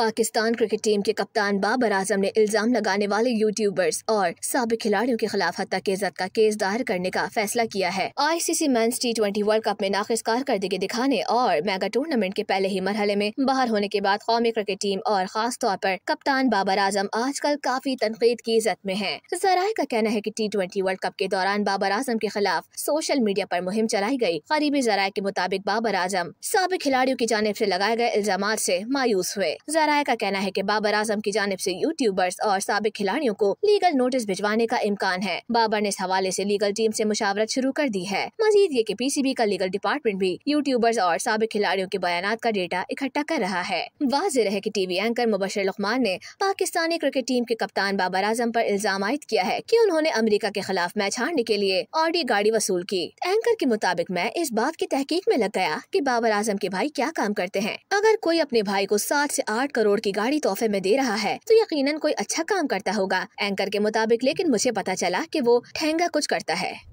Pakistan cricket team के कप्तान बाबर आजम ने इल्ज़ाम लगाने वाले यूट्यूबर्स और सबक खिलाड़ियों के खिलाफ हत्या के जद का केस दायर करने का फैसला किया है आई सी सी मैं टी ट्वेंटी वर्ल्ड कप में नाकिस कारकर्दगी दिखाने और मेगा टूर्नामेंट के पहले ही मरहले में बाहर होने के बाद कौमी क्रिकेट टीम और खास तौर पर कप्तान बाबर आजम आजकल काफी तनकीद की इज्जत में है जराये का कहना है की टी ट्वेंटी वर्ल्ड कप के दौरान बाबर आजम के खिलाफ सोशल मीडिया आरोप मुहिम चलाई गयी करीबी जराये के मुताबिक बाबर आजम सबक खिलाड़ियों की जानब ऐसी लगाए गए इल्जाम ऐसी मायूस हुए राय का कहना है कि बाबर आजम की जानब से यूट्यूबर्स और सबक खिलाड़ियों को लीगल नोटिस भिजवाने का इम्कान है बाबर ने इस हवाले ऐसी लीगल टीम ऐसी मुशावरत शुरू कर दी है मजीद ये सी पीसीबी का लीगल डिपार्टमेंट भी यूट्यूबर्स और सबक खिलाड़ियों के बयान का डेटा इकट्ठा कर रहा है वाजिर है की टीवी एंकर मुबशर लुकमान ने पाकिस्तानी क्रिकेट टीम के कप्तान बाबर आजम आरोप इल्जाम आयद किया है की उन्होंने अमरीका के खिलाफ मैच हारने के लिए ऑडी गाड़ी वसूल की एंकर के मुताबिक मैं इस बात की तहकीक में लग गया की बाबर आजम के भाई क्या काम करते हैं अगर कोई अपने भाई को सात ऐसी आठ आठ करोड़ की गाड़ी तोहफे में दे रहा है तो यकीनन कोई अच्छा काम करता होगा एंकर के मुताबिक लेकिन मुझे पता चला कि वो ठेंगा कुछ करता है